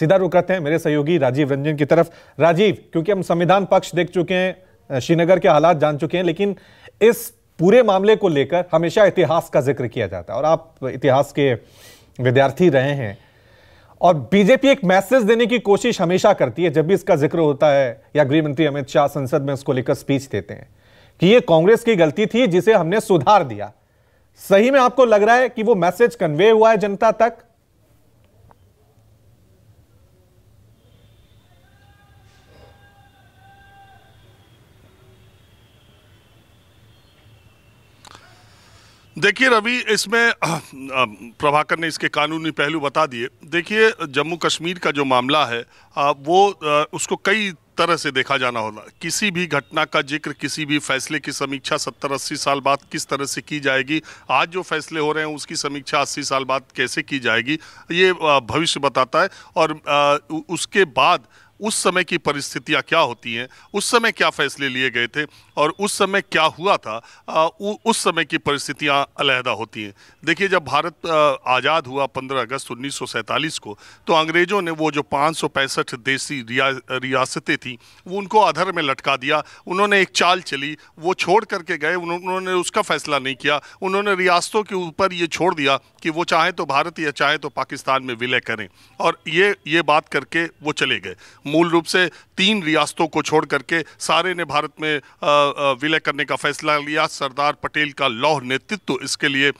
सीधा रुख करते हैं मेरे सहयोगी राजीव रंजन की तरफ राजीव क्योंकि हम संविधान पक्ष देख चुके हैं श्रीनगर के हालात जान चुके हैं लेकिन इस पूरे मामले को लेकर हमेशा इतिहास का जिक्र किया जाता है और आप इतिहास के विद्यार्थी रहे हैं और बीजेपी एक मैसेज देने की कोशिश हमेशा करती है जब भी इसका जिक्र होता है या गृहमंत्री अमित शाह संसद में इसको लेकर स्पीच देते हैं कि ये कांग्रेस की गलती थी जिसे हमने सुधार दिया सही में आपको लग रहा है कि वो मैसेज कन्वे हुआ है जनता तक देखिए रवि इसमें प्रभाकर ने इसके कानूनी पहलू बता दिए देखिए जम्मू कश्मीर का जो मामला है वो उसको कई तरह से देखा जाना होगा किसी भी घटना का जिक्र किसी भी फैसले की समीक्षा सत्तर अस्सी साल बाद किस तरह से की जाएगी आज जो फैसले हो रहे हैं उसकी समीक्षा अस्सी साल बाद कैसे की जाएगी ये भविष्य बताता है और उसके बाद उस समय की परिस्थितियां क्या होती हैं उस समय क्या फैसले लिए गए थे और उस समय क्या हुआ था आ, उ, उस समय की परिस्थितियां अलहदा होती हैं देखिए जब भारत आज़ाद हुआ 15 अगस्त 1947 को तो अंग्रेज़ों ने वो जो पाँच देसी रिया, रियासतें थीं वो उनको अधर में लटका दिया उन्होंने एक चाल चली वो छोड़ करके गए उन्होंने उसका फैसला नहीं किया उन्होंने रियासतों के ऊपर ये छोड़ दिया कि वो चाहें तो भारत या चाहें तो पाकिस्तान में विलय करें और ये ये बात करके वो चले गए मूल रूप से तीन रियासतों को छोड़ करके सारे ने भारत में विलय करने का फैसला लिया सरदार पटेल का लौह नेतृत्व इसके लिए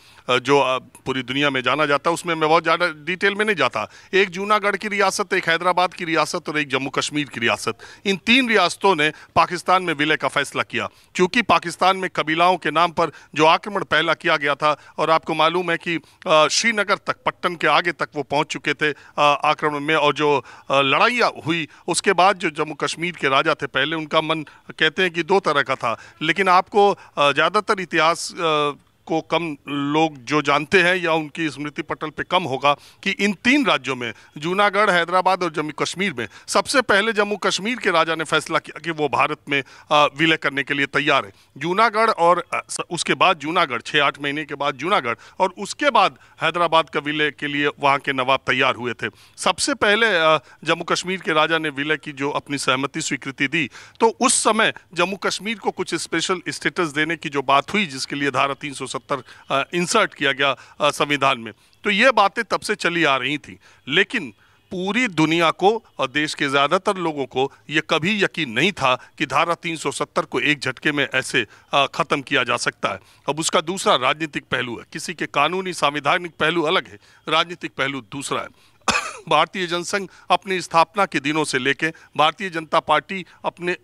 जो पूरी दुनिया में जाना जाता है उसमें मैं बहुत ज़्यादा डिटेल में नहीं जाता एक जूनागढ़ की रियासत एक हैदराबाद की रियासत और एक जम्मू कश्मीर की रियासत इन तीन रियासतों ने पाकिस्तान में विलय का फैसला किया क्योंकि पाकिस्तान में कबीलाओं के नाम पर जो आक्रमण पहला किया गया था और आपको मालूम है कि श्रीनगर तक पट्टन के आगे तक वो पहुँच चुके थे आक्रमण में और जो लड़ाइयाँ हुई उसके बाद जो जम्मू कश्मीर के राजा थे पहले उनका मन कहते हैं कि दो तरह का था लेकिन आपको ज़्यादातर इतिहास को कम लोग जो जानते हैं या उनकी स्मृति पटल पे कम होगा कि इन तीन राज्यों में जूनागढ़ हैदराबाद और जम्मू कश्मीर में सबसे पहले जम्मू कश्मीर के राजा ने फैसला किया कि वो भारत में विलय करने के लिए तैयार है जूनागढ़ और उसके बाद जूनागढ़ छः आठ महीने के बाद जूनागढ़ और उसके बाद हैदराबाद का विलय के लिए वहाँ के नवाब तैयार हुए थे सबसे पहले जम्मू कश्मीर के राजा ने विलय की जो अपनी सहमति स्वीकृति दी तो उस समय जम्मू कश्मीर को कुछ स्पेशल स्टेटस देने की जो बात हुई जिसके लिए धारा तीन इंसर्ट किया गया संविधान में तो ये बातें तब से चली आ रही थी लेकिन पूरी दुनिया को और देश के ज़्यादातर लोगों को ये कभी यकीन नहीं था कि धारा 370 को एक झटके में ऐसे ख़त्म किया जा सकता है अब उसका दूसरा राजनीतिक पहलू है किसी के कानूनी संवैधानिक पहलू अलग है राजनीतिक पहलू दूसरा है भारतीय जनसंघ अपनी स्थापना के दिनों से लेके भारतीय जनता पार्टी अपने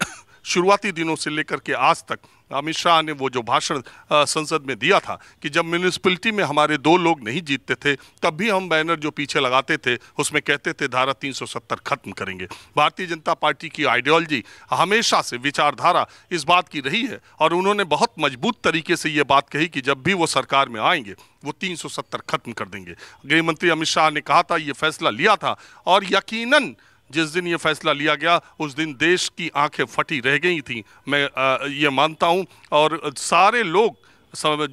शुरुआती दिनों से लेकर के आज तक अमित शाह ने वो जो भाषण संसद में दिया था कि जब म्यूनिसपलिटी में हमारे दो लोग नहीं जीतते थे तब भी हम बैनर जो पीछे लगाते थे उसमें कहते थे धारा 370 खत्म करेंगे भारतीय जनता पार्टी की आइडियोलॉजी हमेशा से विचारधारा इस बात की रही है और उन्होंने बहुत मजबूत तरीके से ये बात कही कि जब भी वो सरकार में आएंगे वो 370 खत्म कर देंगे गृह मंत्री अमित शाह ने कहा था ये फैसला लिया था और यकीनन जिस दिन ये फैसला लिया गया उस दिन देश की आंखें फटी रह गई थी मैं ये मानता हूँ और सारे लोग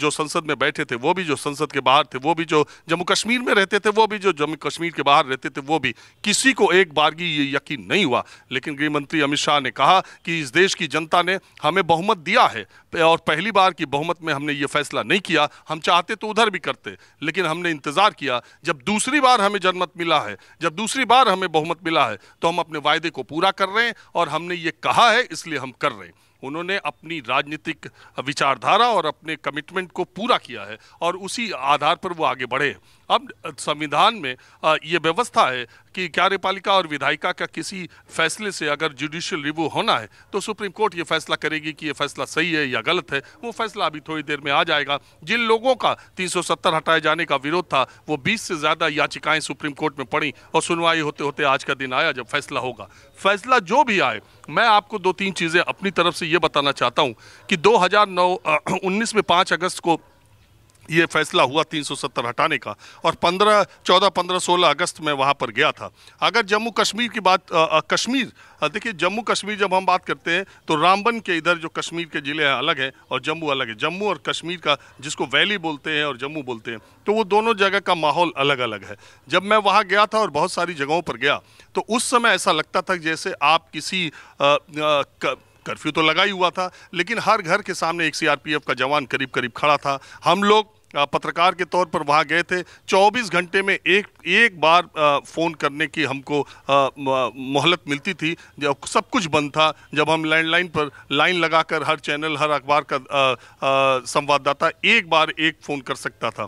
जो संसद में बैठे थे वो भी जो संसद के बाहर थे वो भी जो जम्मू कश्मीर में रहते थे वो भी जो जम्मू कश्मीर के बाहर रहते थे वो भी किसी को एक बारगी ये यकीन नहीं हुआ लेकिन गृह मंत्री अमित शाह ने कहा कि इस देश की जनता ने हमें बहुमत दिया है और पहली बार की बहुमत में हमने ये फैसला नहीं किया हम चाहते तो उधर भी करते लेकिन हमने इंतज़ार किया जब दूसरी बार हमें जनमत मिला है जब दूसरी बार हमें बहुमत मिला है तो हम अपने वायदे को पूरा कर रहे हैं और हमने ये कहा है इसलिए हम कर रहे हैं उन्होंने अपनी राजनीतिक विचारधारा और अपने कमिटमेंट को पूरा किया है और उसी आधार पर वो आगे बढ़े अब संविधान में ये व्यवस्था है कि कार्यपालिका और विधायिका का किसी फैसले से अगर जुडिशियल रिव्यू होना है तो सुप्रीम कोर्ट ये फैसला करेगी कि ये फैसला सही है या गलत है वो फैसला अभी थोड़ी देर में आ जाएगा जिन लोगों का 370 हटाए जाने का विरोध था वो 20 से ज़्यादा याचिकाएं सुप्रीम कोर्ट में पड़ी और सुनवाई होते होते आज का दिन आया जब फैसला होगा फैसला जो भी आए मैं आपको दो तीन चीज़ें अपनी तरफ से ये बताना चाहता हूँ कि दो हज़ार में पाँच अगस्त को ये फैसला हुआ 370 हटाने का और 15 14 15 16 अगस्त में वहाँ पर गया था अगर जम्मू कश्मीर की बात आ, आ, कश्मीर देखिए जम्मू कश्मीर जब हम बात करते हैं तो रामबन के इधर जो कश्मीर के ज़िले हैं अलग हैं और जम्मू अलग है जम्मू और कश्मीर का जिसको वैली बोलते हैं और जम्मू बोलते हैं तो वो दोनों जगह का माहौल अलग अलग है जब मैं वहाँ गया था और बहुत सारी जगहों पर गया तो उस समय ऐसा लगता था जैसे आप किसी कर्फ्यू तो लगा ही हुआ था लेकिन हर घर के सामने एक सीआरपीएफ का जवान करीब करीब खड़ा था हम लोग पत्रकार के तौर पर वहाँ गए थे 24 घंटे में एक एक बार फ़ोन करने की हमको मोहलत मिलती थी जब सब कुछ बंद था जब हम लैंडलाइन पर लाइन लगाकर हर चैनल हर अखबार का संवाददाता एक बार एक फ़ोन कर सकता था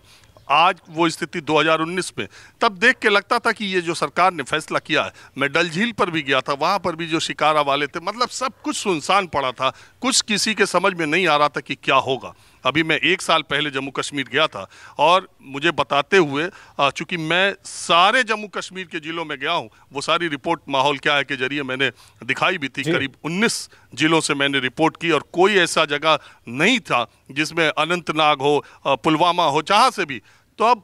आज वो स्थिति 2019 में तब देख के लगता था कि ये जो सरकार ने फैसला किया है मैं डल झील पर भी गया था वहाँ पर भी जो शिकारा वाले थे मतलब सब कुछ सुनसान पड़ा था कुछ किसी के समझ में नहीं आ रहा था कि क्या होगा अभी मैं एक साल पहले जम्मू कश्मीर गया था और मुझे बताते हुए चूंकि मैं सारे जम्मू कश्मीर के ज़िलों में गया हूँ वो सारी रिपोर्ट माहौल क्या है के जरिए मैंने दिखाई भी थी करीब उन्नीस ज़िलों से मैंने रिपोर्ट की और कोई ऐसा जगह नहीं था जिसमें अनंतनाग हो पुलवामा हो जहाँ से भी तो अब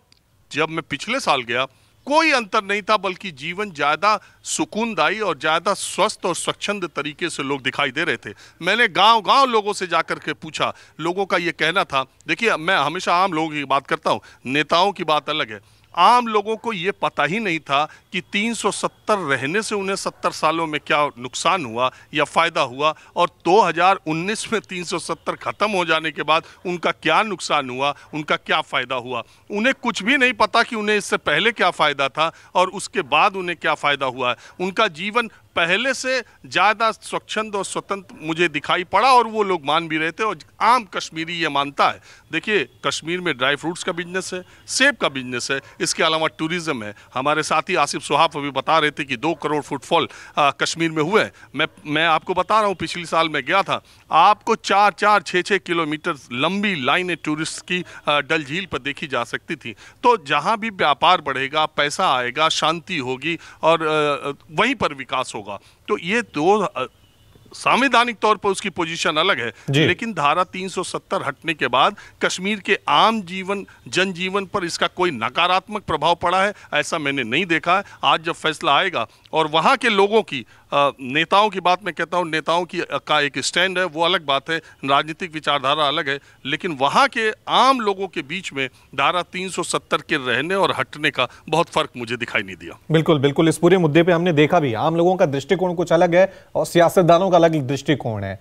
जब मैं पिछले साल गया कोई अंतर नहीं था बल्कि जीवन ज़्यादा सुकूनदायी और ज़्यादा स्वस्थ और स्वच्छंद तरीके से लोग दिखाई दे रहे थे मैंने गांव गांव लोगों से जाकर के पूछा लोगों का ये कहना था देखिए मैं हमेशा आम लोगों की बात करता हूँ नेताओं की बात अलग है आम लोगों को ये पता ही नहीं था कि 370 रहने से उन्हें 70 सालों में क्या नुकसान हुआ या फ़ायदा हुआ और 2019 में 370 ख़त्म हो जाने के बाद उनका क्या नुकसान हुआ उनका क्या फ़ायदा हुआ उन्हें कुछ भी नहीं पता कि उन्हें इससे पहले क्या फ़ायदा था और उसके बाद उन्हें क्या फ़ायदा हुआ है उनका जीवन पहले से ज़्यादा स्वच्छंद और स्वतंत्र मुझे दिखाई पड़ा और वो लोग मान भी रहे थे और आम कश्मीरी ये मानता है देखिए कश्मीर में ड्राई फ्रूट्स का बिजनेस है सेब का बिजनेस है इसके अलावा टूरिज़्म है हमारे साथी आसिफ सुहाफ़ अभी बता रहे थे कि दो करोड़ फुटफॉल कश्मीर में हुए मैं मैं आपको बता रहा हूँ पिछले साल में गया था आपको चार चार छः छः किलोमीटर लंबी लाइनें टूरिस्ट की डल झील पर देखी जा सकती थी तो जहाँ भी व्यापार बढ़ेगा पैसा आएगा शांति होगी और वहीं पर विकास होगा होगा तो ये दो संवैधानिक तौर पर उसकी पोजीशन अलग है लेकिन धारा 370 हटने के बाद कश्मीर के आम जीवन जनजीवन पर इसका कोई नकारात्मक प्रभाव पड़ा है ऐसा मैंने नहीं देखा है आज जब फैसला आएगा और वहाँ के लोगों की नेताओं की बात मैं कहता हूँ नेताओं की का एक स्टैंड है वो अलग बात है राजनीतिक विचारधारा अलग है लेकिन वहाँ के आम लोगों के बीच में धारा 370 के रहने और हटने का बहुत फर्क मुझे दिखाई नहीं दिया बिल्कुल बिल्कुल इस पूरे मुद्दे पर हमने देखा भी आम लोगों का दृष्टिकोण कुछ अलग है और सियासतदानों अलग एक दृष्टिकोण है